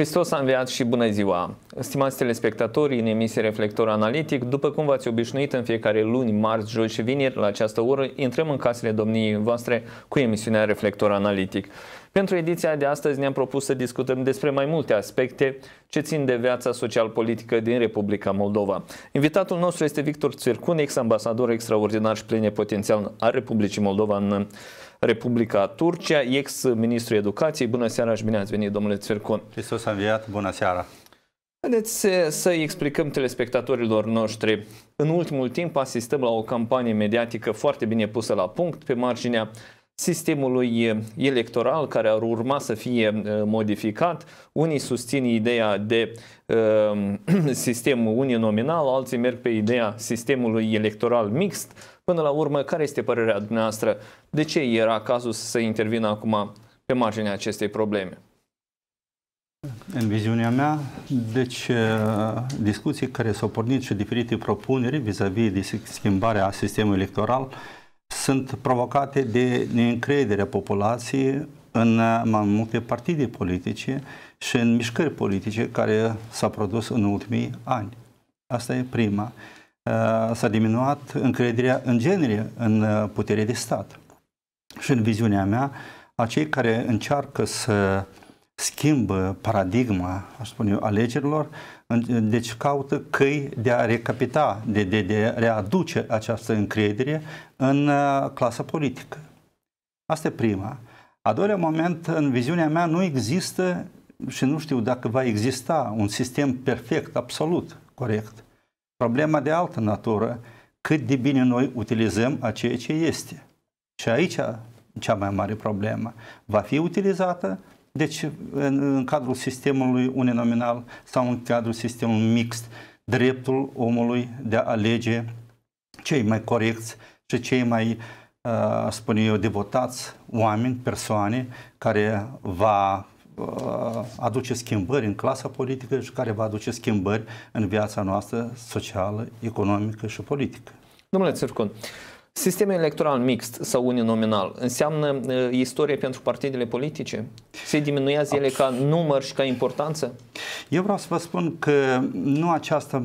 Hristos a înviat și bună ziua! Stimați telespectatori, în emisie Reflector Analitic, după cum v-ați obișnuit în fiecare luni, marți, joi și vineri, la această oră, intrăm în casele domniei voastre cu emisiunea Reflector Analitic. Pentru ediția de astăzi ne-am propus să discutăm despre mai multe aspecte ce țin de viața social-politică din Republica Moldova. Invitatul nostru este Victor Țircun, ex-ambasador extraordinar și plenipotențial al Republicii Moldova în Republica Turcia, ex ministru educației. Bună seara și bine ați venit, domnule Țvercon. Hristos a înviat, bună seara. Haideți să, să explicăm telespectatorilor noștri. În ultimul timp asistăm la o campanie mediatică foarte bine pusă la punct pe marginea sistemului electoral care ar urma să fie uh, modificat. Unii susțin ideea de uh, sistem uninominal, alții merg pe ideea sistemului electoral mixt. Până la urmă, care este părerea dumneavoastră? De ce era cazul să se intervină acum pe marginea acestei probleme? În viziunea mea, deci uh, discuții care s-au pornit și diferite propuneri vis-a-vis -vis de schimbarea sistemului electoral sunt provocate de neîncrederea populației în uh, mai multe partide politice și în mișcări politice care s-au produs în ultimii ani. Asta e prima. Eh, s-a diminuat încrederea în genere, în eh, putere de stat. Și în viziunea mea, acei care încearcă să schimbă paradigma, aș spune eu, alegerilor, deci caută căi de a recapita, de, de, de readuce această încredere în eh, clasa politică. Asta e prima. A doilea moment, în viziunea mea, nu există și nu știu dacă va exista un sistem perfect, absolut, corect problema de altă natură, cât de bine noi utilizăm a ceea ce este. Și aici cea mai mare problemă. Va fi utilizată deci în, în cadrul sistemului uninominal sau în cadrul sistemului mixt, dreptul omului de a alege cei mai corecți și cei mai, uh, spun eu, devotați oameni, persoane care va Uh, aduce schimbări în clasa politică și care va aduce schimbări în viața noastră socială, economică și politică. Domnule Țircun, Sistemul electoral mixt sau uninominal înseamnă uh, istorie pentru partidele politice? Se diminuează ele ca număr și ca importanță? Eu vreau să vă spun că nu aceasta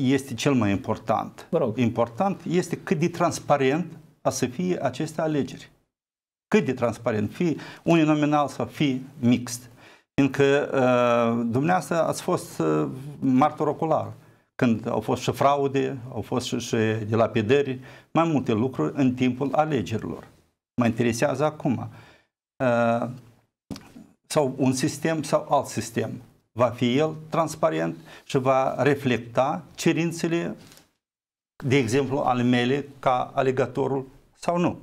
este cel mai important. Vă rog. Important este cât de transparent a să fie aceste alegeri cât de transparent, fie uninominal sau fie mixt. Fiindcă uh, dumneavoastră ați fost uh, ă, martor ocular când au fost și fraude, au fost și, și dilapidări, mai multe lucruri în timpul alegerilor. Mă interesează acum. Uh, sau un sistem sau alt sistem. Va fi el transparent și va reflecta cerințele, de exemplu, ale mele ca alegatorul sau nu.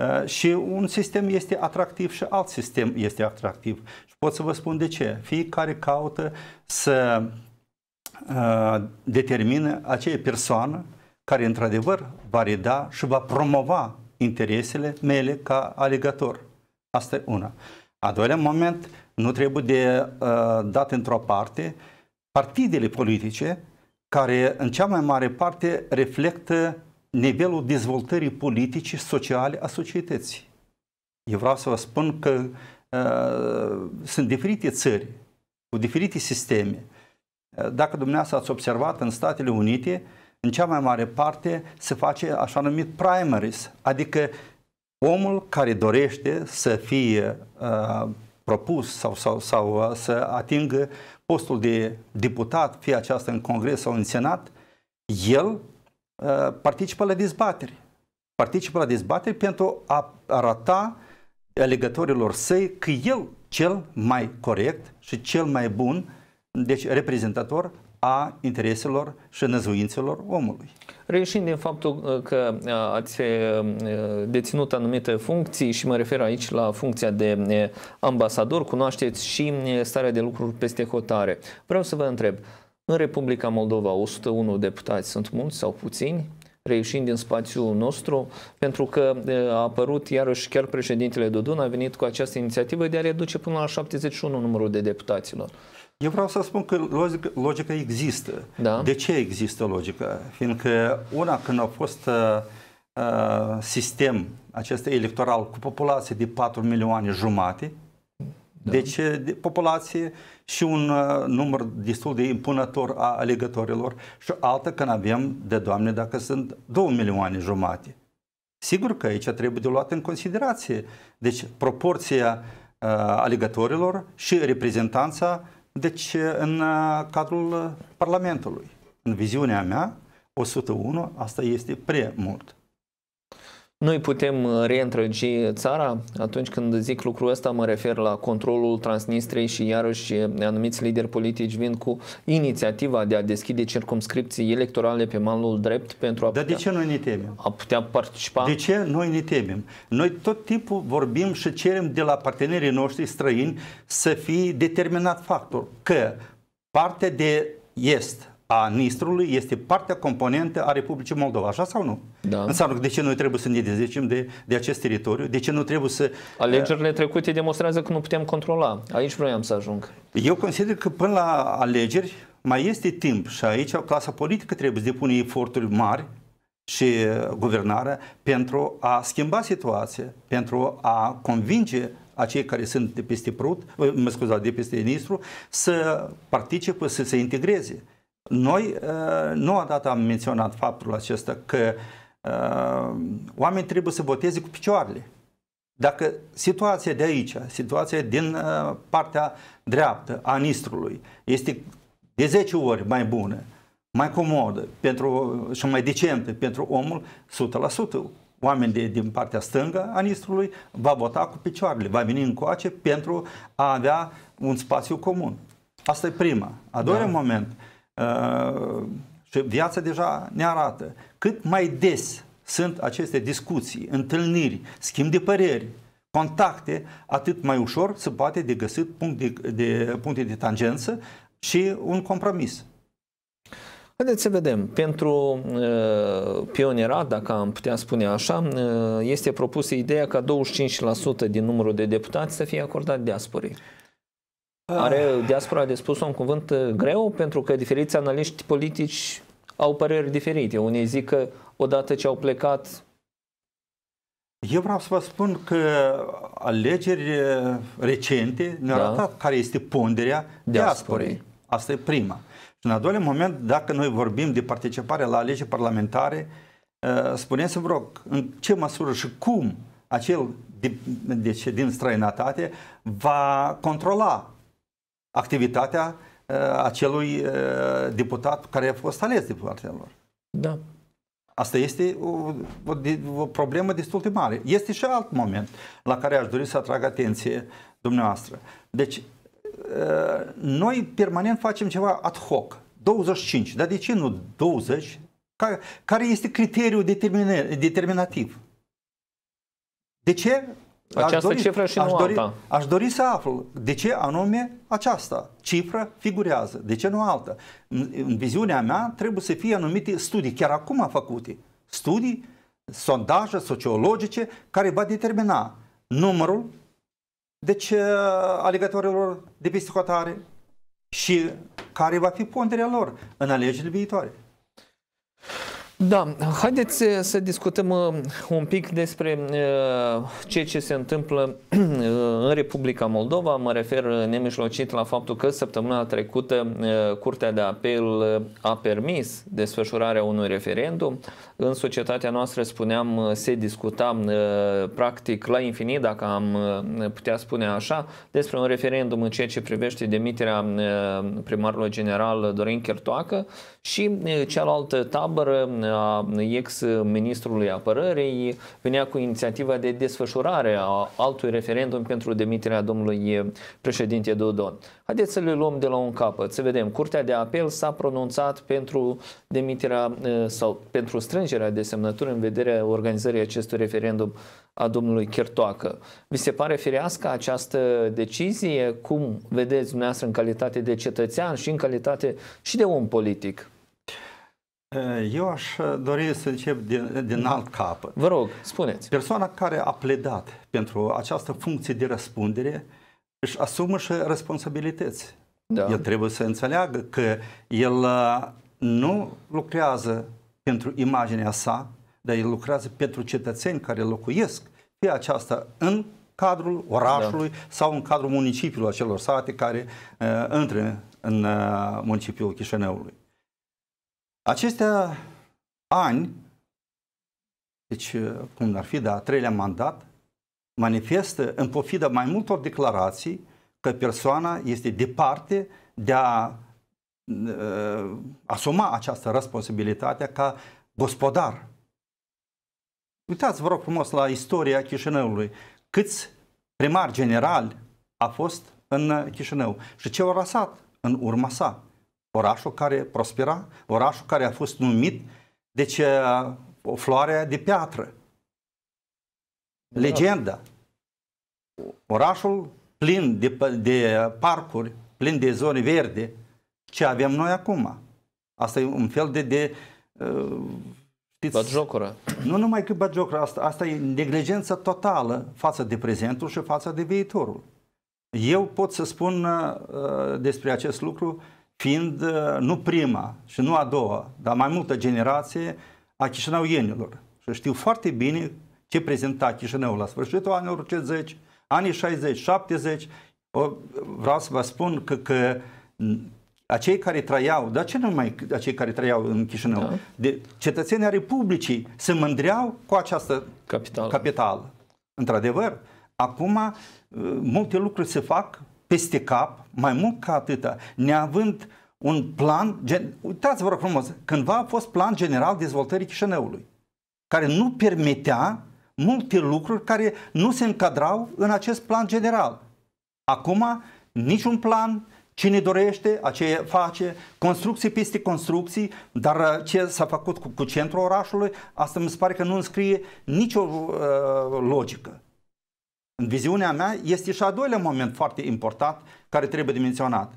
Eh, și un sistem este atractiv și alt sistem este atractiv. Și pot să vă spun de ce. Fiecare caută să eh, determină aceea persoană care într-adevăr va reda și va promova interesele mele ca alegător. Asta e una. A doilea moment, nu trebuie de uh, dat într-o parte partidele politice care în cea mai mare parte reflectă nivelul dezvoltării politice, sociale a societății. Eu vreau să vă spun că uh, sunt diferite țări cu diferite sisteme. Dacă dumneavoastră ați observat în Statele Unite, în cea mai mare parte se face așa numit primaries, adică omul care dorește să fie uh, propus sau, sau, sau ă, să atingă postul de deputat, fie aceasta în Congres sau în Senat, el Uh, participă la dezbateri. Participă la dezbateri pentru a arata alegătorilor săi că el cel mai corect și cel mai bun, deci reprezentator a intereselor și năzuințelor omului. Reieșind din faptul uh, că uh, ați deținut anumite funcții și mă refer aici la funcția de ambasador, cunoașteți și starea de lucruri peste hotare. Vreau să vă întreb, în Republica Moldova, 101 deputați sunt mulți sau puțini, reușind din spațiul nostru, pentru că a apărut iarăși chiar președintele Dodon a venit cu această inițiativă de a reduce până la 71 numărul de deputaților. Eu vreau să spun că logica, logica există. Da. De ce există logica? Fiindcă una când a fost uh, sistem acesta electoral cu populație de 4 milioane jumate, da. deci de populație și un uh, număr destul de impunător a alegătorilor și altă când avem de doamne dacă sunt 2 milioane jumate. Sigur că aici trebuie de luat în considerație. Deci proporția uh, alegătorilor și reprezentanța deci, în uh, cadrul uh, Parlamentului. În viziunea mea, 101, asta este prea mult. Noi putem uh, reîntrăgi țara? Atunci când zic lucrul ăsta, mă refer la controlul Transnistriei și iarăși uh, anumiți lideri politici vin cu inițiativa de a deschide circumscripții electorale pe malul drept pentru a putea, Dar de ce noi ne temem? A putea participa? De ce noi ne temem? Noi tot timpul vorbim și cerem de la partenerii noștri străini să fie determinat factor că partea de est a Nistrului este partea componentă a Republicii Moldova, așa sau nu? Da. Înseamnă că de ce noi trebuie să ne dezicem de, de acest teritoriu? De ce nu trebuie să... Alegerile eh, trecute demonstrează că nu putem controla. Aici vroiam să ajung. Eu consider că până la alegeri mai este timp și aici clasa politică trebuie să depune eforturi mari și guvernarea pentru a schimba situația, pentru a convinge acei care sunt de peste Prut, mă scuzați, de peste Nistru, să participe, să se integreze. Noi, uh, noua dată am menționat faptul acesta că uh, oamenii trebuie să voteze cu picioarele. Dacă situația de aici, situația din uh, partea dreaptă a Nistrului este de 10 ori mai bună, mai comodă pentru, și mai decentă pentru omul, 100% oameni de, din partea stângă a Nistrului va vota cu picioarele, va veni încoace pentru a avea un spațiu comun. Asta e prima. A doilea da. moment, uh, Uh, și viața deja ne arată cât mai des sunt aceste discuții, întâlniri, schimb de păreri, contacte, atât mai ușor se poate de găsit punct de, de, puncte de tangență și un compromis. Haideți să vedem. Pentru uh, pionerat, dacă am putea spune așa, uh, este propusă ideea ca 25% din numărul de deputați să fie acordat diasporii. Ah. Are diaspora de spus un cuvânt uh, greu pentru că diferiți analiști politici au păreri diferite. Unii zic că odată ce au plecat... Eu vreau să vă spun că alegeri uh, recente ne-au da. arătat care este ponderea diasporii. diasporii. Asta e prima. Și în al doilea moment, dacă noi vorbim de participare la alegeri parlamentare, uh, spuneți-vă, rog, în ce măsură și cum acel deci din străinătate va controla activitatea uh, acelui uh, deputat care a fost ales de partea lor. Da. Asta este o, o, o problemă destul de mare. Este și alt moment la care aș dori să atrag atenție dumneavoastră. Deci, uh, noi permanent facem ceva ad hoc. 25. Dar de ce nu 20? Care, care este criteriul determinativ? De ce această dori, cifră și nu aș dori, alta. Aș dori să aflu de ce anume aceasta cifră figurează, de ce nu alta. În, în viziunea mea trebuie să fie anumite studii, chiar acum făcute, studii, sondaje sociologice care va determina numărul deci uh, alegătorilor de pisticotare și care va fi ponderea lor în alegerile viitoare. Da, haideți uh, să discutăm uh, un pic despre uh, ceea ce se întâmplă în Republica Moldova. Mă refer nemijlocit la faptul că săptămâna trecută Curtea de Apel a permis desfășurarea unui referendum. În societatea noastră, spuneam, se discuta practic la infinit, dacă am putea spune așa, despre un referendum în ceea ce privește demiterea primarului general Dorin Chertoacă și cealaltă tabără ex-ministrului apărării venea cu inițiativa de desfășurare a altui referendum pentru demiterea domnului președinte Dodon. Haideți să le luăm de la un capăt, să vedem. Curtea de apel s-a pronunțat pentru demiterea sau pentru strângerea de semnături în vederea organizării acestui referendum a domnului Chertoacă. Vi se pare firească această decizie? Cum vedeți dumneavoastră în calitate de cetățean și în calitate și de om politic? Eh, eu aș eh, dori să încep din, din alt capăt. Vă rog, spuneți. Persoana care a pledat pentru această funcție de răspundere își asumă și responsabilități. Da. El trebuie să înțeleagă că el eh, nu lucrează pentru imaginea sa, dar el lucrează pentru cetățeni care locuiesc pe aceasta în cadrul orașului da. sau în cadrul municipiului acelor sate care uh, intră în uh, municipiul Chișinăului. Acestea ani, deci uh, cum ar fi de da, a treilea mandat, manifestă în pofida mai multor declarații că persoana este departe de a uh, asuma această responsabilitate ca gospodar. Uitați, vă rog frumos, la istoria Chișinăului. Câți primari generali a fost în Chișinău și ce au rasat în urma sa orașul care prospera, orașul care a fost numit, de deci, ce uh, o floare de piatră. Legenda. Orașul plin de, de parcuri, plin de zone verde, ce avem noi acum. Asta e un fel de... de uh, știți, bagiocură. Nu numai că bagiocură, asta, asta e neglijență totală față de prezentul și față de viitorul. Eu pot să spun uh, despre acest lucru uh, fiind uh, nu prima și nu a doua, dar mai multă generație a chișinăuienilor. Și știu foarte bine ce prezenta Chișinăul la sfârșitul anilor 50, anii 60, 70. vreau să vă spun că, că acei care trăiau, dar ce numai acei care trăiau în Chișinău, da. de cetățenii Republicii se mândreau cu această capitală. capitală. Într-adevăr, acum uh, multe lucruri se fac peste cap, mai mult ca atâta, neavând un plan, gen, uitați-vă rog frumos, cândva a fost plan general dezvoltării Chișinăului, care nu permitea multe lucruri care nu se încadrau în acest plan general. Acum, niciun plan, cine dorește, aceea face, construcții peste construcții, dar uh, ce s-a făcut cu, cu centrul orașului, asta mi se pare că nu înscrie nicio uh, logică. În viziunea mea este și a doilea moment foarte important care trebuie de menționat.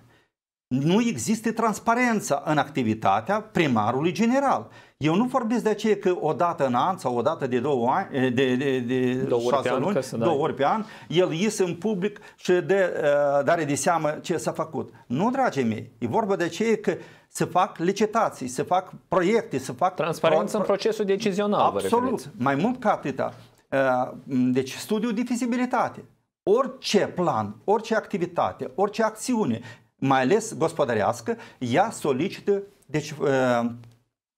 Nu există transparență în activitatea primarului general. Eu nu vorbesc de aceea că o dată în an sau o dată de două ani, de, de, de două șase ori luni, două ori pe an, el iese în public și de, uh, dare de seamă ce s-a făcut. Nu, dragii mei, e vorba de aceea că se fac licitații, se fac proiecte, se fac... Transparență pro... în procesul decizional, Absolut, mai mult ca atâta. Ă, deci studiu de fizibilitate. Orice plan, orice activitate, orice acțiune, mai ales gospodărească, ea solicită deci, ă,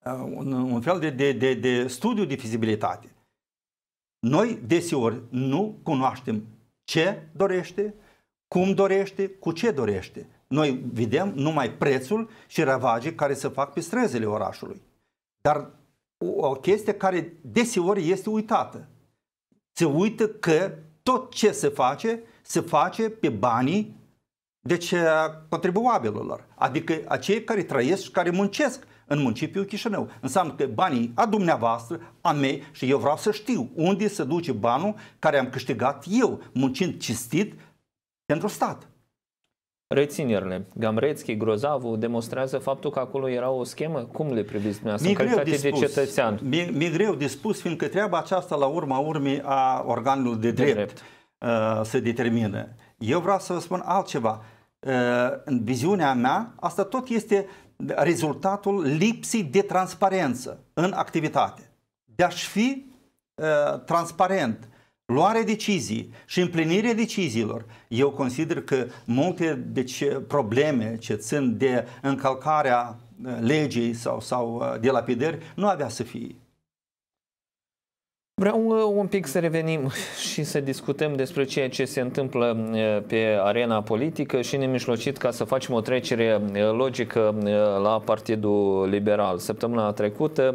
ă, un, un fel de, de, de, de studiu de fizibilitate. Noi desiori nu cunoaștem ce dorește, cum dorește, cu ce dorește. Noi vedem numai prețul și ravage care se fac pe străzile orașului. Dar o chestie care desiori este uitată se uită că tot ce se face, se face pe banii deci contribuabililor, adică acei care trăiesc și care muncesc în municipiul Chișinău. Înseamnă că banii a dumneavoastră, a mei și eu vreau să știu unde se duce banul care am câștigat eu, muncind cistit pentru stat. Reținerile. Gamrețchi, Grozavu demonstrează faptul că acolo era o schemă? Cum le priviți dumneavoastră mi în greu de, spus, de cetățean? Mi, mi greu de spus, fiindcă treaba aceasta la urma urmei a organului de drept, de drept. Uh, se determină. Eu vreau să vă spun altceva. Uh, în viziunea mea, asta tot este rezultatul lipsii de transparență în activitate. De a fi uh, transparent, luare decizii și împlinirea deciziilor, eu consider că multe deci, probleme ce țin de încălcarea uh, legii sau, sau uh, de lapidări nu avea să fie. Vreau uh, un pic să revenim și să discutăm despre ceea ce se întâmplă uh, pe arena politică și nemijlocit ca să facem o trecere uh, logică la Partidul Liberal. Săptămâna trecută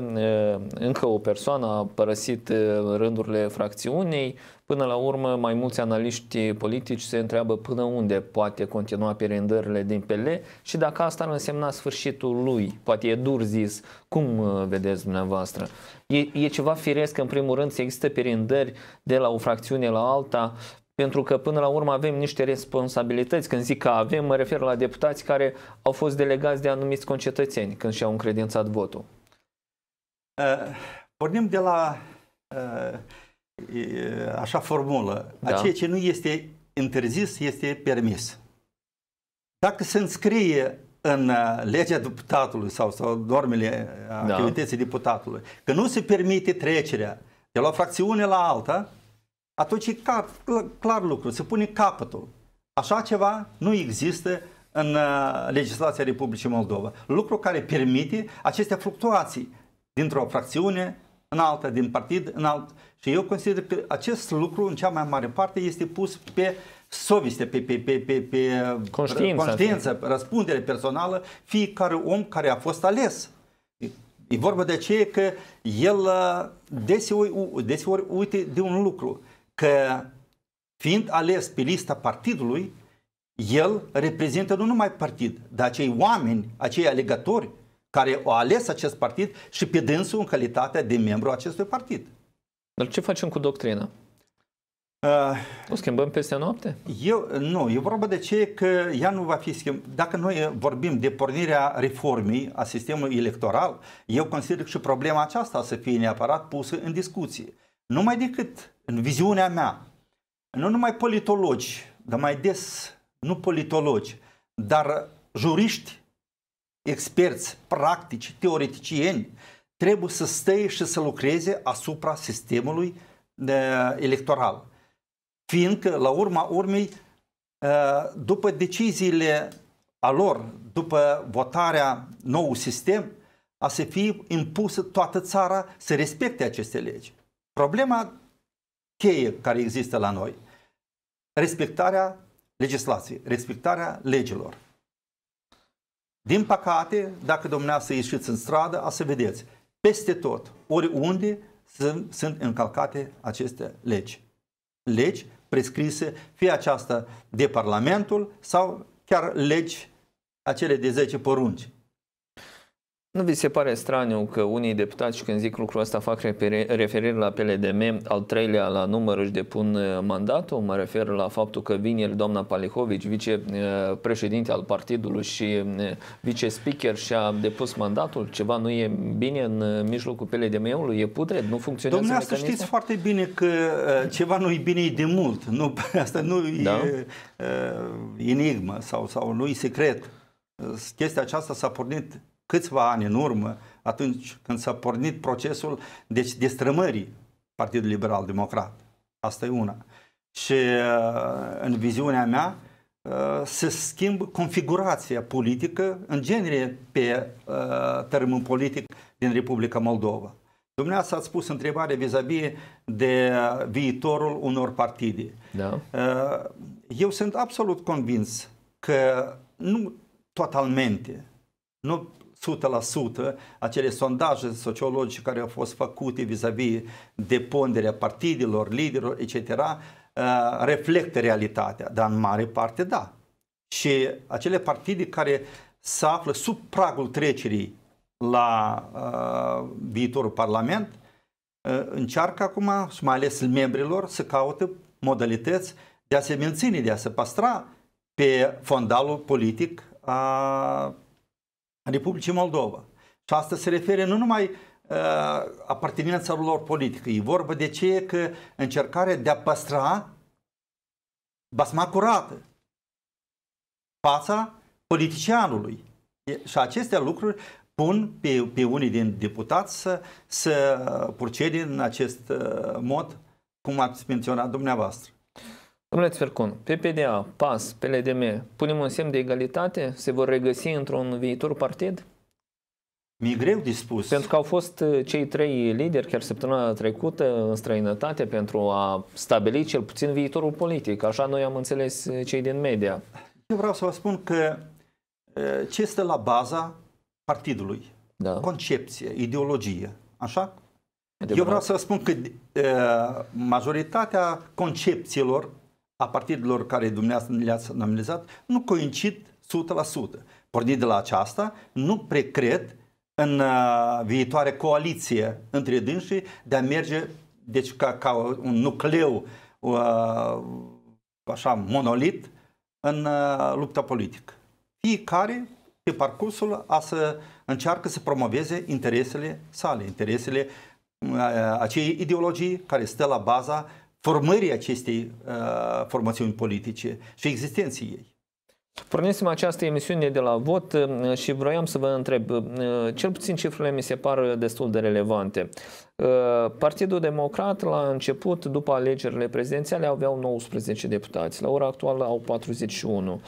încă o persoană a părăsit rândurile fracțiunii. Până la urmă, mai mulți analiști politici se întreabă până unde poate continua perindările din PL și dacă asta ar însemna sfârșitul lui. Poate e dur zis. Cum vedeți dumneavoastră? E, e ceva firesc, în primul rând, să există perindări de la o fracțiune la alta, pentru că până la urmă avem niște responsabilități. Când zic că avem, mă refer la deputați care au fost delegați de anumiți concetățeni când și-au încredințat votul. Uh, pornim de la uh, așa formulă. Da. A ceea ce nu este interzis este permis. Dacă se înscrie în uh, legea deputatului sau, sau normele uh, da. activității deputatului, că nu se permite trecerea de la o fracțiune la alta, atunci e clar, clar lucru, se pune capătul. Așa ceva nu există în uh, legislația Republicii Moldova. Lucru care permite aceste fluctuații dintr-o fracțiune în alta, din partid în alt. Și eu consider că acest lucru, în cea mai mare parte, este pus pe uh, soviste, pe, pe, pe, pe, pe conștiință, conștiință răspundere personală fiecare om care a fost ales. E vorba de aceea că el ă, deseori, deseori uite de un lucru, că fiind ales pe lista partidului, el reprezintă nu numai partid, dar acei oameni, acei alegători care au ales acest partid și pe dânsul în calitatea de membru acestui partid. Dar ce facem cu doctrina? Uh, o schimbăm peste noapte? Eu, nu, e vorba de ce că ea nu va fi schimb. Dacă noi eh, vorbim de pornirea reformei a sistemului electoral, eu consider că și problema aceasta să fie neapărat pusă în discuție. Numai decât, în viziunea mea, nu numai politologi, dar mai des nu politologi, dar juriști, experți, practici, teoreticieni, trebuie să stăie și să lucreze asupra sistemului eh, electoral Fiindcă, la urma urmei, ă, după deciziile a lor, după votarea nou sistem, a să fie impusă toată țara să respecte aceste legi. Problema cheie care există la noi, respectarea legislației, respectarea legilor. Din păcate, dacă dumneavoastră ieșiți în stradă, a să vedeți, peste tot, oriunde sunt, încalcate încălcate aceste legi. Legi prescrise, fie aceasta de Parlamentul sau chiar legi acele de 10 porunci. Nu vi se pare straniu că unii deputați când zic lucrul ăsta fac referire la PLDM, al treilea la număr își depun uh, mandatul? Mă refer la faptul că vineri doamna Palihovici, vicepreședinte uh, al partidului și uh, vice-speaker și-a depus mandatul? Ceva nu e bine în mijlocul PLDM-ului? E putred? Nu funcționează Domnule, asta știți foarte bine că ceva nu e bine de mult. Nu, asta nu da? e enigmă sau, sau nu e secret. Chestia aceasta s-a pornit câțiva ani în urmă, atunci când s-a pornit procesul deci destrămării Partidul Liberal Democrat. Asta e una. Și uh, în viziunea mea uh, se schimbă configurația politică în genere pe uh, termen politic din Republica Moldova. Dumneavoastră ați spus întrebare vis-a-vis de viitorul unor partide. Da. Eu sunt absolut convins că nu totalmente, nu 100% acele sondaje sociologice care au fost făcute vis-a-vis -vis de ponderea partidelor, liderilor, etc., uh, reflectă realitatea, dar în mare parte da. Și acele partide care se află sub pragul trecerii la uh, viitorul Parlament, uh, încearcă acum, și mai ales membrilor, să caute modalități de a se menține, de a se păstra pe fondalul politic a uh, Republicii Moldova. Și asta se referă nu numai uh, apartenența lor politică, e vorba de ce că încercarea de a păstra basma curată fața politicianului. și aceste lucruri pun pe, pe unii din deputați să, să procede în acest ă, mod, cum ați menționat dumneavoastră. Domnule Țvercun, PPDA, PAS, PLDM, punem un semn de egalitate? Se vor regăsi într-un viitor partid? Mi-e greu de spus. Pentru că au fost uh, cei trei lideri chiar săptămâna trecută în străinătate pentru a stabili cel puțin viitorul politic. Așa noi am înțeles uh, cei din media. Eu vreau să vă spun că uh, ce este la baza partidului? Da. Concepție, ideologie. Așa? Adevărat. Eu vreau să vă spun că majoritatea concepțiilor a partidelor care dumneavoastră le-ați nominalizat nu coincid 100%. Pornit de la aceasta, nu precred în uh, viitoare coaliție între dânsii de a merge deci ca, ca un nucleu uh, așa monolit în uh, lupta politică. Fiecare pe parcursul a să încearcă să promoveze interesele sale, interesele acei ideologii care stă la baza uh, formării acestei uh, formațiuni politice și existenței ei. Pornisem această emisiune de la vot uh, și vroiam să vă întreb, uh, cel puțin cifrele mi se par destul de relevante. Uh, Partidul Democrat la început, după alegerile prezidențiale, aveau 19 deputați, la ora actuală au 41.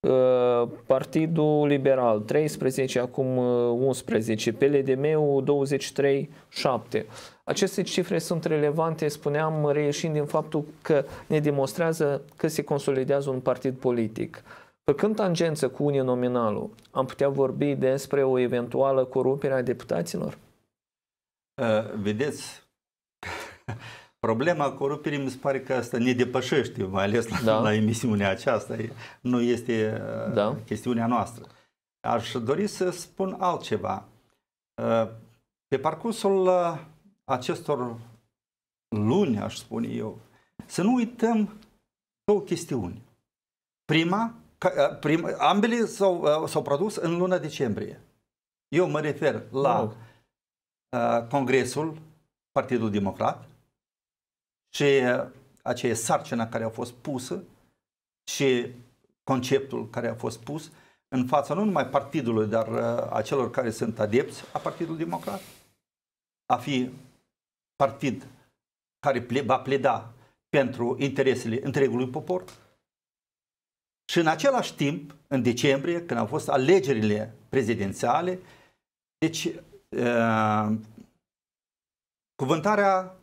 Uh, Partidul Liberal 13, acum 11, PLDM-ul 23, 7. Aceste cifre sunt relevante, spuneam, reieșind din faptul că ne demonstrează că se consolidează un partid politic. Făcând tangență cu nominalul, am putea vorbi despre o eventuală corupere a deputaților? Uh, vedeți, Problema corupției mi se pare că asta ne depășește, mai ales la, da. la emisiunea aceasta. Nu este uh, da. chestiunea noastră. Aș dori să spun altceva. Uh, pe parcursul uh, acestor luni, aș spune eu, să nu uităm două chestiuni. Prima, prim, ambele s-au, s-au produs în luna decembrie. Eu mă refer la wow. congresul Partidul Democrat și uh, aceea sarcina care a fost pusă și conceptul care a fost pus în fața nu numai partidului, dar uh, a celor care sunt adepți a Partidului Democrat. A fi partid care va pleda pentru interesele întregului popor. Și în același timp, în decembrie, când au fost alegerile prezidențiale, deci uh, cuvântarea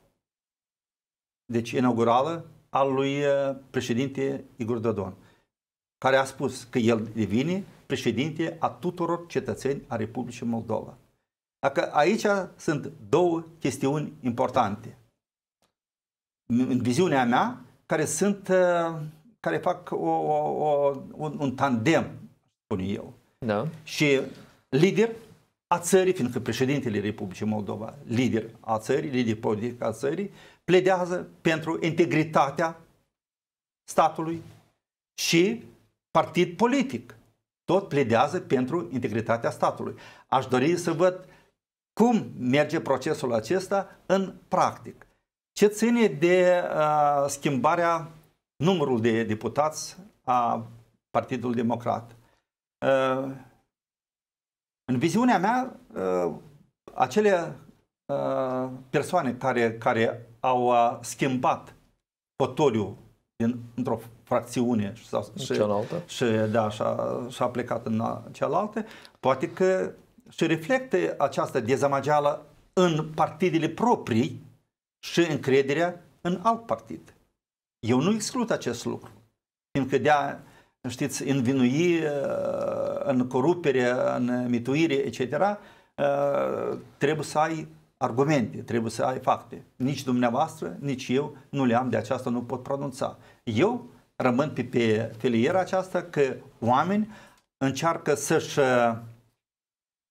deci inaugurală, al lui eh, președinte Igor Dodon, care a spus că el devine președinte a tuturor cetățeni a Republicii Moldova. Dacă aici sunt două chestiuni importante. În viziunea mea, care sunt, eh, care fac o, o, o, un, un tandem, spun eu. Da. Și lider a țării, fiindcă președintele Republicii Moldova, lider a țării, lider politic a țării, pledează pentru integritatea statului și partid politic. Tot pledează pentru integritatea statului. Aș dori să văd cum merge procesul acesta în practic. Ce ține de uh, schimbarea numărul de deputați a Partidului Democrat. Uh, în viziunea mea, uh, acele uh, persoane care, care au uh, schimbat fotoliu din, într-o fracțiune și, sau, și, cealaltă. și, da, și, a, și a plecat în cealaltă, poate că și reflectă această dezamăgeală în partidele proprii și încrederea în alt partid. Eu nu exclud acest lucru, fiindcă de știți, învinui în corupere, în mituire, etc., ă, trebuie să ai argumente, trebuie să ai fapte. Nici dumneavoastră, nici eu nu le am, de aceasta nu pot pronunța. Eu rămân pe, pe filiera aceasta că oameni încearcă să-și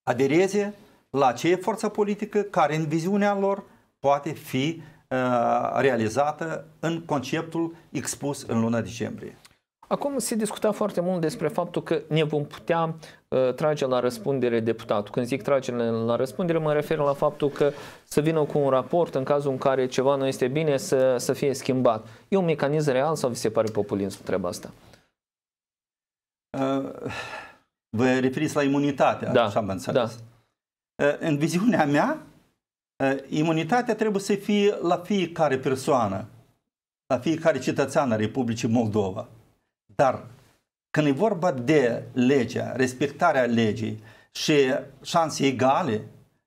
adereze la aceea forță politică care în viziunea lor poate fi uh, realizată în conceptul expus în luna decembrie. Acum se discuta foarte mult despre faptul că ne vom putea uh, trage la răspundere deputatul. Când zic trage la răspundere, mă refer la faptul că să vină cu un raport în cazul în care ceva nu este bine să, să fie schimbat. E un mecanism real sau vi se pare populism treaba asta? Uh, vă referiți la imunitatea, da, așa am înțeles. Da. Uh, în viziunea mea, uh, imunitatea trebuie să fie la fiecare persoană, la fiecare cetățean al Republicii Moldova. Dar când e vorba de legea, respectarea legii și șanse egale,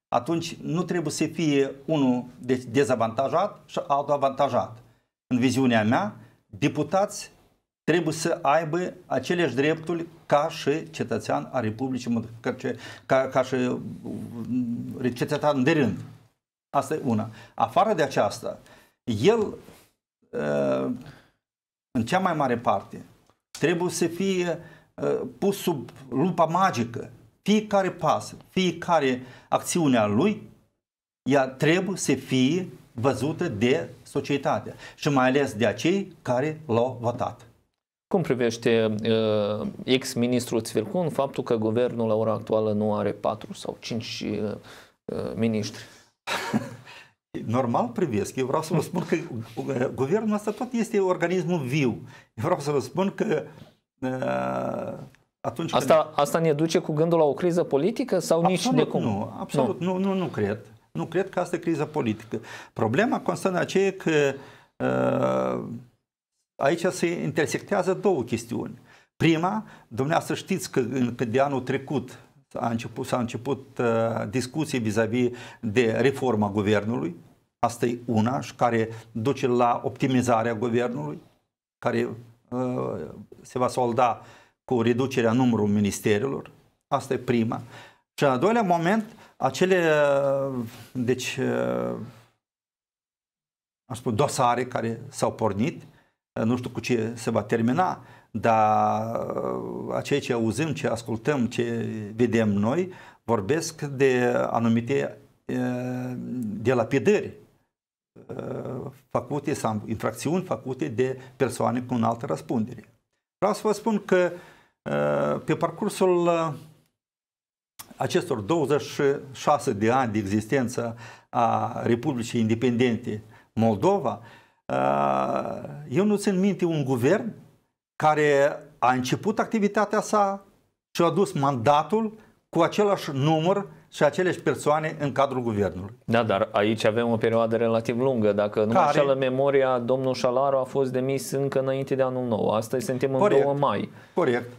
atunci nu trebuie să fie unul dezavantajat și altul avantajat. În viziunea mea, deputați trebuie să aibă aceleași drepturi ca și cetățean a Republicii, ca, ca, ca și mm, cetățean de rând. Asta e una. Afară de aceasta, el, uh, în cea mai mare parte, Trebuie să fie ă, pus sub lupa magică. Fiecare pas, fiecare acțiune a lui, ea trebuie să fie văzută de societate și mai ales de acei care l-au votat. Cum privește uh, ex-ministrul Țvircun faptul că guvernul la ora actuală nu are patru sau cinci uh, ă, ministri? normal privesc, eu vreau să vă spun că guvernul ăsta tot este organismul viu. Eu vreau să vă spun că uh, atunci asta, când... asta ne duce cu gândul la o criză politică sau absolut nici de cum? Nu, absolut, nu. Nu, nu, nu cred. Nu cred că asta e criză politică. Problema constă în aceea că uh, aici se intersectează două chestiuni. Prima, dumneavoastră știți că de anul trecut S-a început, s-a început uh, discuții vis-a-vis de reforma guvernului, asta e una și care duce la optimizarea guvernului, care uh, se va solda cu reducerea numărului ministerilor, asta e prima. Și în al doilea moment, acele uh, deci, uh, aș spune, dosare care s-au pornit, uh, nu știu cu ce se va termina, dar a uh, ceea ce auzim, ce ascultăm, ce vedem noi, vorbesc de anumite uh, de lapidări uh, făcute sau infracțiuni făcute de persoane cu înaltă răspundere. Vreau să vă spun că pe parcursul acestor 26 de ani de existență a Republicii Independente Moldova, Uh, eu nu țin minte un guvern care a început activitatea sa și a dus mandatul cu același număr și aceleași persoane în cadrul guvernului. Da, dar aici avem o perioadă relativ lungă. Dacă nu Care... mă memoria, domnul Șalaru a fost demis încă înainte de anul nou. Astăzi suntem în Corect. 2 mai. Corect.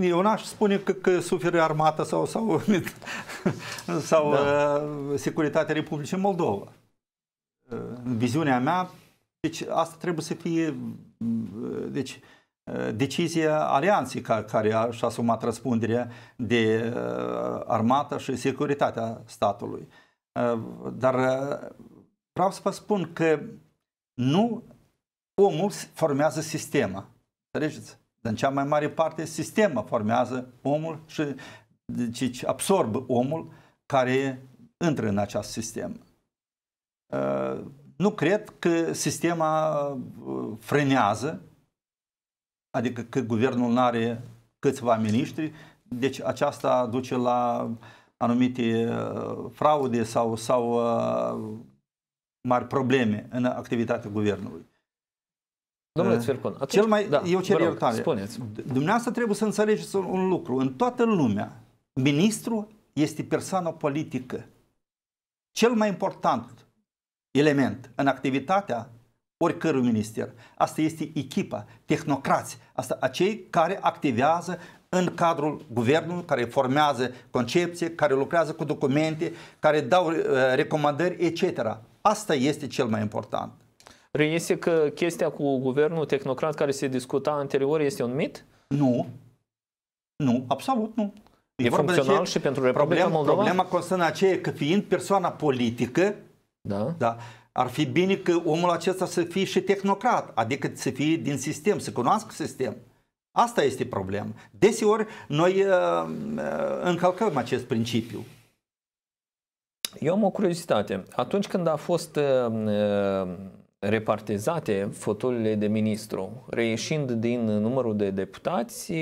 Eu n-aș spune că, că suferă armata sau, sau, sau da. Uh, securitatea Republicii Moldova. În viziunea mea, deci asta trebuie să fie deci, uh, decizia alianței care, și-a asumat răspunderea de uh, armata și securitatea statului. Uh, dar vreau să vă spun că nu omul formează sistema. Înțelegeți? În cea mai mare parte sistema formează omul și deci, absorbă omul care intră în acest sistem. Nu cred că sistema uh, frânează, adică că guvernul nu are câțiva miniștri, deci aceasta duce la anumite uh, fraude sau, sau uh, mari probleme în activitatea guvernului. Domnule Țvircon, atunci, Cel mai, da, eu cer iertare. Dumneavoastră trebuie să înțelegeți un lucru. În toată lumea, ministru este persoană politică. Cel mai important element în activitatea oricărui minister. Asta este echipa, tehnocrați, asta acei care activează în cadrul guvernului, care formează concepție, care lucrează cu documente, care dau uh, recomandări, etc. Asta este cel mai important. Reiese că chestia cu guvernul tehnocrat care se discuta anterior este un mit? Nu. Nu, absolut nu. E, e funcțional și pentru Republica problem, Moldova? Problema constă în aceea că fiind persoana politică, da. da? Ar fi bine că omul acesta să fie și tehnocrat, adică să fie din sistem, să cunoască sistem. Asta este problema. Deseori noi uh, uh încălcăm acest principiu. Eu am o curiozitate. Atunci când a fost uh, uh repartizate fotolile de ministru, reieșind din numărul de deputați,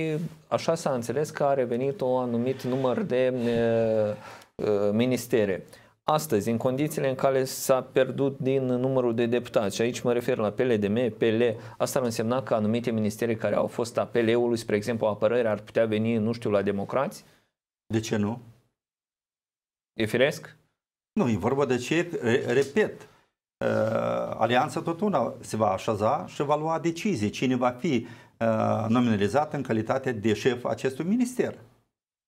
așa s-a înțeles că a revenit un anumit număr de uh, uh ministere. Uh, astăzi, în condițiile în care s-a pierdut din numărul de deputați, și aici mă refer la PLDM, PL, asta ar însemna că anumite ministere care au fost a PL-ului, spre exemplu, apărări, ar putea veni, nu știu, la democrați? De ce nu? E firesc? Nu, e vorba de ce, repet, uh, alianța tot una se va așeza și va lua decizii cine va fi uh, nominalizat în calitate de șef acestui minister.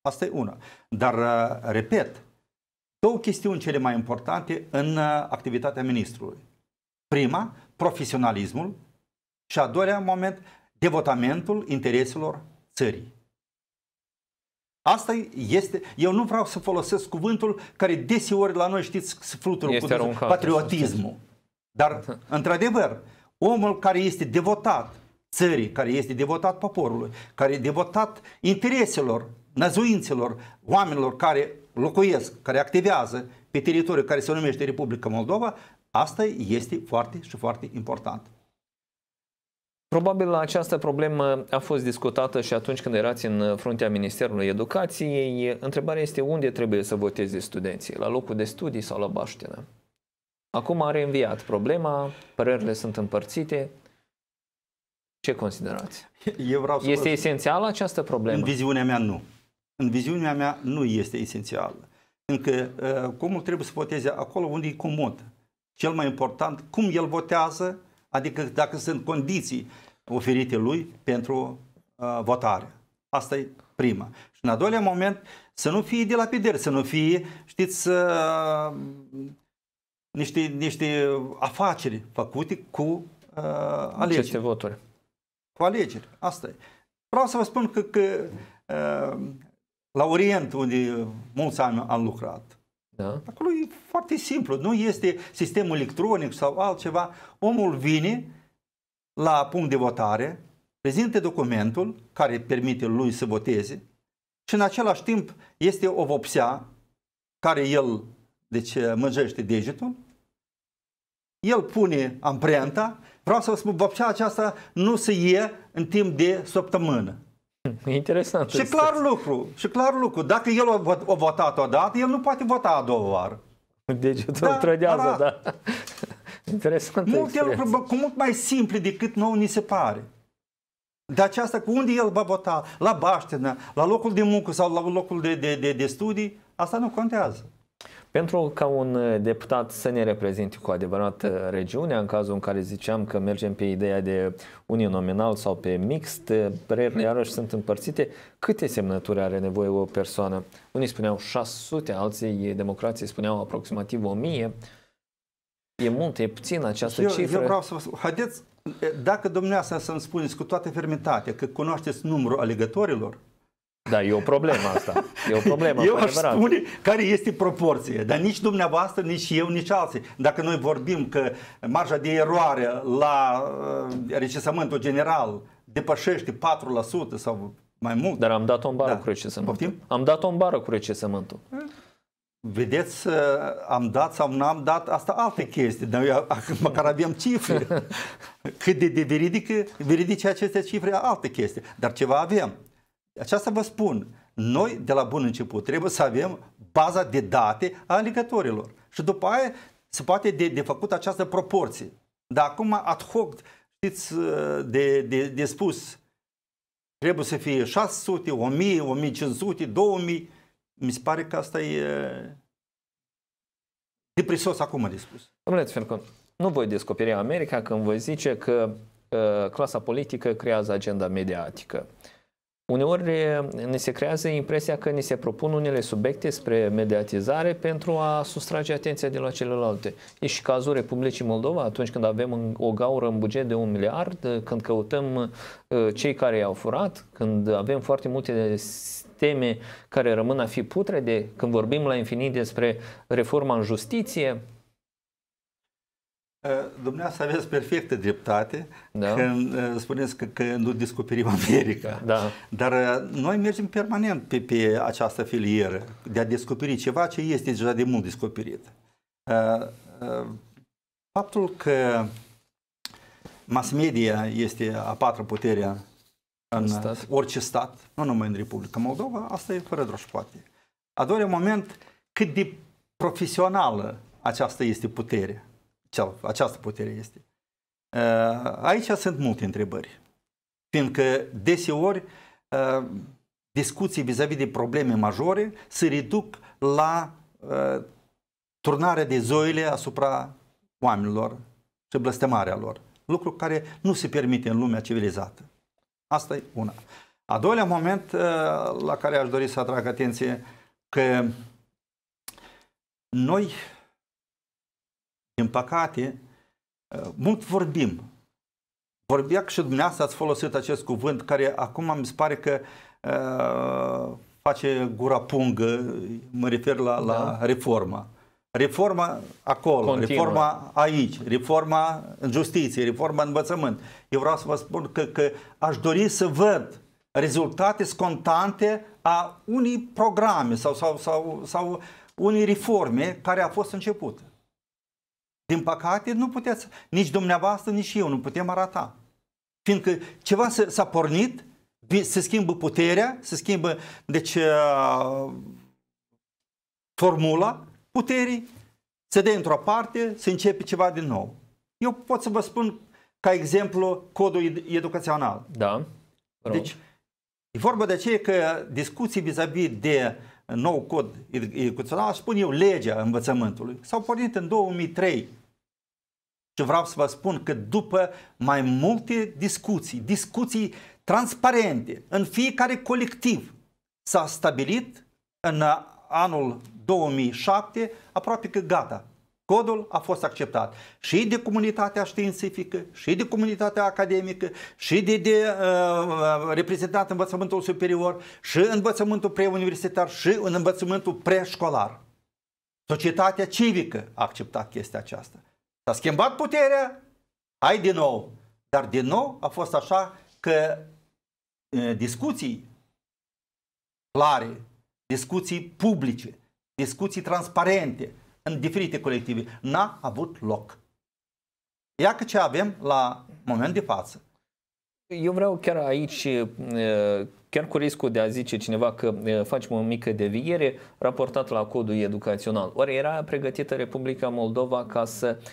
Asta e una. Dar, uh, repet, două chestiuni cele mai importante în uh, activitatea ministrului. Prima, profesionalismul și a doilea moment, devotamentul intereselor țării. Asta este, eu nu vreau să folosesc cuvântul care deseori la noi știți să flutură patriotismul. Dar, într-adevăr, omul care este devotat țării, care este devotat poporului, care este devotat intereselor năzuințelor oamenilor care locuiesc, care activează pe teritoriul care se numește Republica Moldova, asta este foarte și foarte important. Probabil această problemă a fost discutată și atunci când erați în fruntea Ministerului Educației. Întrebarea este unde trebuie să voteze studenții, la locul de studii sau la baștină? Acum a reînviat problema, părerile sunt împărțite. Ce considerați? Eu vreau să este vă... esențială această problemă? În viziunea mea nu în viziunea mea, nu este esențială. uh, ă, omul trebuie să voteze acolo unde e comod. Cel mai important, cum el votează, adică dacă sunt condiții oferite lui pentru uh, votare. Asta e prima. Și în al doilea moment, să nu fie dilapidări, să nu fie, știți, uh, niște, niște afaceri făcute cu uh, alegeri. Aceste voturi. Cu alegeri, asta e. Vreau să vă spun că, că uh, la Orient, unde uh, mulți ani am lucrat, da. acolo e foarte simplu. Nu este sistem electronic sau altceva. Omul vine la punct de votare, prezinte documentul care permite lui să voteze și în același timp este o vopsea care el deci, uh, mângește degetul, el pune amprenta, vreau să vă spun, vopsea aceasta nu se ie în timp de săptămână. E interesant. Și clar este. lucru, și clar lucru. Dacă el a, a votat odată, el nu poate vota a doua oară. Deci da, trădează, da. da. Interesant. Multe lucruri cu mult mai simple decât nou ni se pare. De aceasta, cu unde el va vota, la baștină, la locul de muncă sau la locul de, de, de, de studii, asta nu contează. Pentru ca un uh, deputat să ne reprezinte cu adevărat uh, regiunea, în cazul în care ziceam că mergem pe ideea de uninominal sau pe mixt, uh, părerile iarăși sunt împărțite. Câte semnături are nevoie o persoană? Unii spuneau 600, alții democrații spuneau aproximativ 1000. E mult, e puțin această eu, cifră. Eu vreau să vă spun, haideți, dacă dumneavoastră să-mi spuneți cu toată fermitatea că cunoașteți numărul alegătorilor, da, e o problemă asta. E o problemă. eu aș spune care este proporție, dar nici dumneavoastră, nici eu, nici alții. Dacă noi vorbim că marja de eroare la uh, recesământul general depășește 4% sau mai mult. Dar am dat-o în bară da. cu recesământul. Poftim? Am dat-o în bară cu recesământul. Vedeți, uh, am dat sau nu am dat, asta alte chestii, dar eu, măcar avem cifre. Cât de, de veridică, veridice aceste cifre, alte chestii, dar ceva avem. Aceasta vă spun, noi de la bun început trebuie să avem baza de date a alegătorilor și după aia se poate de, de făcut această proporție. Dar acum ad hoc, știți, uh, de, de, de spus, trebuie să fie 600, 1000, 1500, 2000, mi se pare că asta e depresos acum de spus. Domnule Țfencon, nu voi descoperi America când voi zice că uh, clasa politică creează agenda mediatică. Uh, Uneori eh, ne se creează impresia că ni se propun unele subiecte spre mediatizare pentru a sustrage atenția de la celelalte. E și cazul Republicii Moldova, atunci când avem o gaură în buget de un miliard, eh, când căutăm eh, cei care i-au furat, când avem foarte multe teme care rămân a fi putrede, când vorbim la infinit despre reforma în justiție, Ă, dumneavoastră aveți perfectă dreptate da. când ă, spuneți că, că nu descoperim America. Da. Dar ă, noi mergem permanent pe, pe această filieră de a descoperi ceva ce este deja de mult descoperit. Faptul că mass media este a patra putere în stat. orice stat, nu numai în Republica Moldova, asta e fără droși poate. A doilea moment, cât de profesională aceasta este putere această putere este. Uh, aici sunt multe întrebări, fiindcă deseori uh, discuții vis-a-vis de probleme majore se reduc la uh, turnarea de zoile asupra oamenilor și blăstemarea lor, lucru care nu se permite în lumea civilizată. Asta e una. A doilea moment la care aș dori să atrag atenție că noi din păcate, uh, mult vorbim. Vorbea și dumneavoastră ați folosit acest cuvânt care acum mi se pare că uh, face gura pungă, mă refer la, da. la reforma. Reforma acolo, Continuă. reforma aici, reforma în justiție, reforma în învățământ. Eu vreau să vă spun că, că aș dori să văd rezultate scontante a unii programe sau, sau, sau, sau unii reforme care a fost începută. Din păcate, nu puteți, nici dumneavoastră, nici eu nu putem arata. Fiindcă ceva s-a pornit, se schimbă puterea, se schimbă, deci, uh, formula puterii, se dă într-o parte, se începe ceva din nou. Eu pot să vă spun ca exemplu codul educațional. Da. Rog. Deci, e vorba de aceea că discuții vis-a-vis de uh, nou cod educațional, spun eu legea învățământului. S-au pornit în 2003 și vreau să vă spun că după mai multe discuții, discuții transparente, în fiecare colectiv, s-a stabilit în anul 2007 aproape că gata, Codul a fost acceptat și de comunitatea științifică, și de comunitatea academică, și de, de uh, uh, reprezentant învățământul superior, și învățământul preuniversitar, și în învățământul preșcolar. Societatea civică a acceptat chestia aceasta. S-a schimbat puterea, ai din nou. Dar din nou a fost așa că uh, discuții clare, discuții publice, discuții transparente, în diferite colective, n-a avut loc. Iacă ce avem la moment de față. Eu vreau chiar aici, chiar cu riscul de a zice cineva că facem o mică deviere, raportat la codul educațional. Oare era pregătită Republica Moldova ca să uh,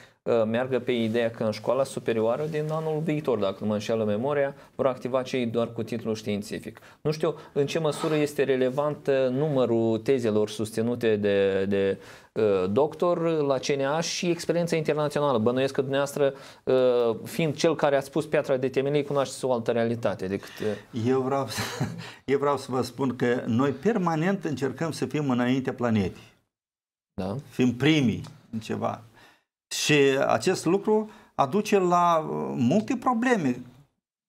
meargă pe ideea că în școala superioară din anul viitor, dacă nu mă înșeală memoria, vor activa cei doar cu titlul științific. Nu știu în ce măsură este relevant uh, numărul tezelor susținute de, de uh, doctor la CNA și experiența internațională. Bănuiesc că dumneavoastră, uh, fiind cel care a spus piatra de temelie, cunoașteți o altă realitate decât... Eu vreau, eu vreau să vă spun că noi permanent încercăm să fim înaintea planetei. Da? Fim primii în ceva. Și acest lucru aduce la uh, multe probleme.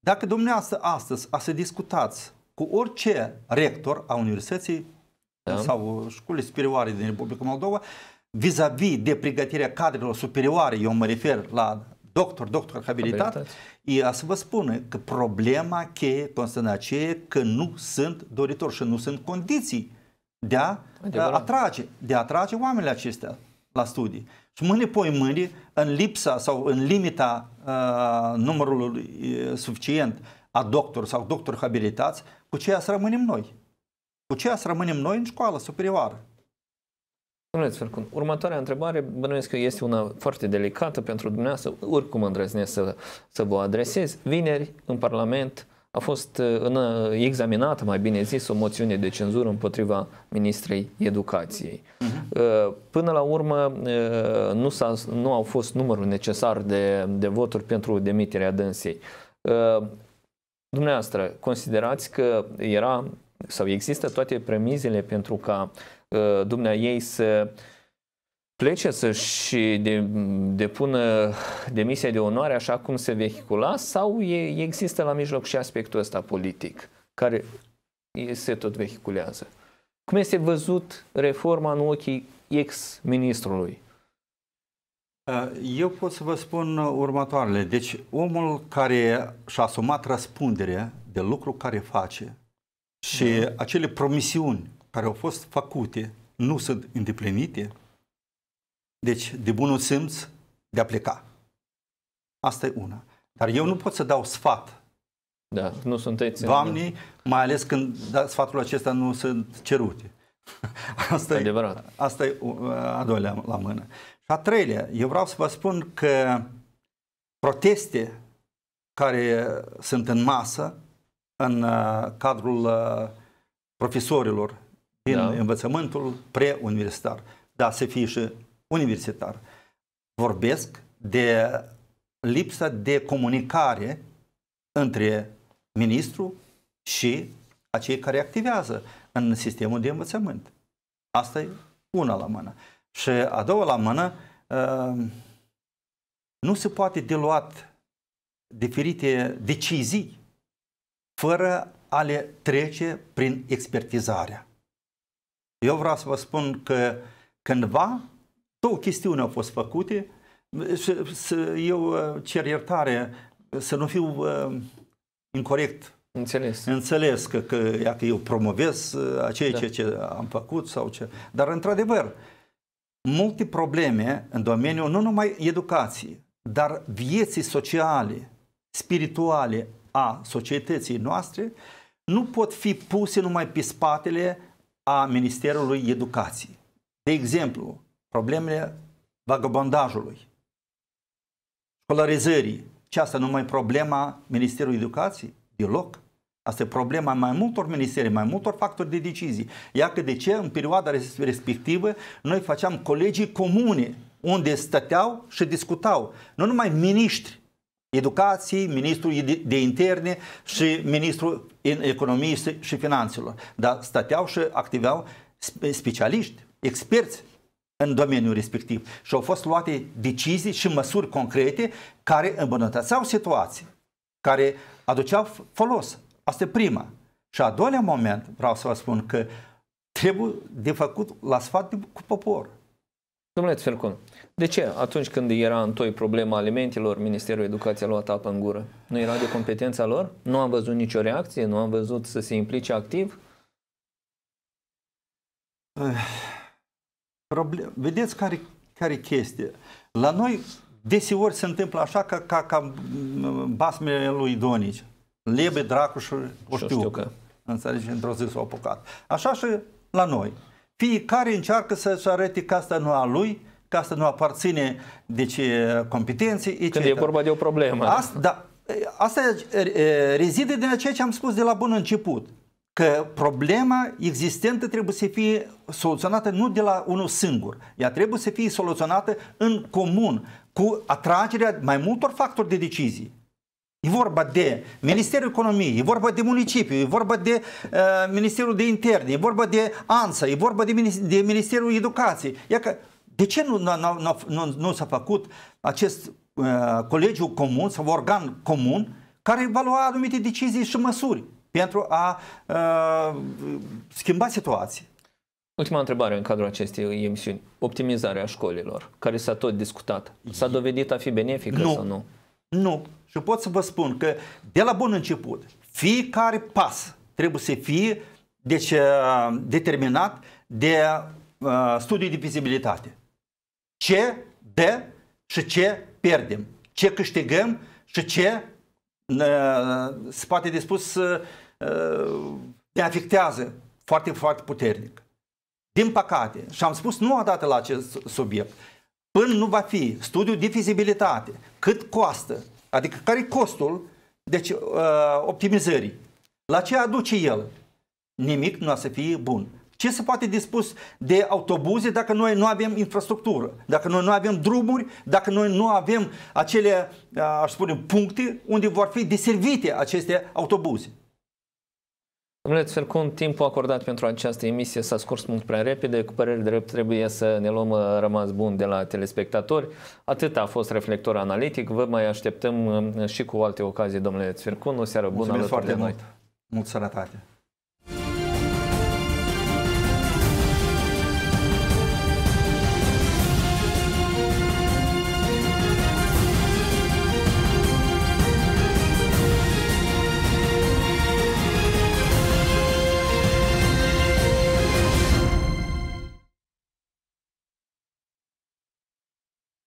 Dacă dumneavoastră astăzi a să discutați cu orice rector a universității da. sau școlii superioare din Republica Moldova, vis-a-vis -vis de pregătirea cadrelor superioare, eu mă refer la doctor, doctor habilitat, a să vă spună că problema cheie constă aceea că nu sunt doritori și nu sunt condiții de a uh, atrage, de a atrage oamenii acestea la studii. Și mâine poi mâine, în lipsa sau în limita uh, numărului uh, suficient a doctor sau doctori habilitați, cu ce să rămânem noi. Cu ce să rămânem noi în școală superioară. Domnule Țărcun, următoarea întrebare bănuiesc că este una foarte delicată pentru dumneavoastră, oricum îndrăznesc să, să vă adresez. Vineri, în Parlament, a fost uh, în, uh, examinată, mai bine zis, o moțiune de cenzură împotriva ministrei educației. Uh-huh. Până la urmă, uh, nu, s-a, nu au fost numărul necesar de, de voturi pentru demiterea dânsei. Dumneavoastră, considerați că era sau există toate premizele pentru ca dumnea ei să uh, plece să-și de, depună demisia de onoare așa cum se vehicula sau e, există la mijloc și aspectul ăsta politic care se tot vehiculează? Cum este văzut reforma în ochii ex-ministrului? Eu pot să vă spun următoarele. Deci omul care și-a asumat răspundere de lucru care face și da. acele promisiuni care au fost făcute nu sunt îndeplinite, deci, de bunul simț de a pleca. Asta e una. Dar eu nu pot să dau sfat. Da, nu sunteți. în... Da. mai ales când da, sfatul acesta nu sunt cerute. Asta Adevărat. e, asta e uh, a doilea la mână. Și a treilea, eu vreau să vă spun că proteste care sunt în masă în uh, cadrul uh, profesorilor din da. învățământul preuniversitar, da, să fie și universitar. Vorbesc de lipsa de comunicare între ministru și acei care activează în sistemul de învățământ. Asta e una la mână. Și a doua la mână, uh, nu se poate de luat diferite decizii fără a le trece prin expertizarea. Eu vreau să vă spun că cândva două chestiuni au fost făcute și eu uh, cer iertare să nu fiu uh, incorrect Înțeles. Înțeles că, că, că eu promovez uh, aceea ceea da. ce am făcut sau ce. Dar, într-adevăr, multe probleme în domeniul nu numai educației, dar vieții sociale, spirituale a societății noastre nu pot fi puse numai pe spatele a Ministerului Educației. De exemplu, problemele vagabondajului, școlarizării. Și asta nu mai problema Ministerului Educației? Deloc. Asta e problema mai multor ministeri, mai multor factori de decizii. Iacă de ce în perioada respectivă noi făceam colegii comune unde stăteau și discutau. Nu numai miniștri educației, ministrul de interne și ministrul economiei și finanțelor, dar stăteau și activeau specialiști, experți în domeniul respectiv și au fost luate decizii și măsuri concrete care îmbunătățeau situații, care aduceau folos. Asta e prima. Și a doilea moment, vreau să vă spun că trebuie de făcut la sfat cu popor. Domnule Tfelcon, de ce atunci când era în toi problema alimentelor, Ministerul Educației a luat apă în gură? Nu era de competența lor? Nu am văzut nicio reacție? Nu am văzut să se implice activ? Eh, problem... Vedeți care, care chestie. La noi deseori se întâmplă așa ca, ca, ca basmele lui Donici. Lebe, dracu și o știu, că. Înțelegi? Într-o zi s-a apucat. Așa și la noi. Fiecare încearcă să se arate că asta nu a lui, că asta nu aparține deci, competenței, etc. Când e vorba de o problemă. Asta, da, asta rezide din ceea ce am spus de la bun început că problema existentă trebuie să fie soluționată nu de la unul singur. Ea trebuie să fie soluționată în comun, cu atragerea mai multor factori de decizii. E vorba de Ministerul Economiei, e vorba de municipiu, e vorba de uh, Ministerul de Interne, e vorba de ANSA, e vorba de, de Ministerul Educației. Iacă, de ce nu, nu, nu, nu, nu s-a făcut acest uh, colegiu comun sau organ comun care lua anumite decizii și măsuri? pentru a uh, schimba situații. Ultima întrebare în cadrul acestei emisiuni. Optimizarea școlilor, care s-a tot discutat, s-a dovedit a fi benefică nu. sau nu? Nu. Și pot să vă spun că de la bun început, fiecare pas trebuie să fie deci, determinat de uh, studii de vizibilitate. Ce dă și ce pierdem, ce câștigăm și ce uh, se poate de spus uh, te uh, afectează foarte, foarte puternic. Din păcate, și am spus nu odată la acest subiect, până nu va fi studiu de fizibilitate, cât costă, adică care e costul deci, uh, optimizării, la ce aduce el, nimic nu o să fie bun. Ce se poate dispus de autobuze dacă noi nu avem infrastructură, dacă noi nu avem drumuri, dacă noi nu avem acele, uh, aș spune, puncte unde vor fi deservite aceste autobuze? Domnule Țelcun, timpul acordat pentru această emisie s-a scurs mult prea repede. Cu păreri drept, trebuie să ne luăm uh, rămas bun de la telespectatori. Atât a fost reflector analitic. Vă mai așteptăm uh, și cu alte ocazii, domnule Țelcun. O seară bună Mulțumesc alături de noi. Mult. Mult sănătate!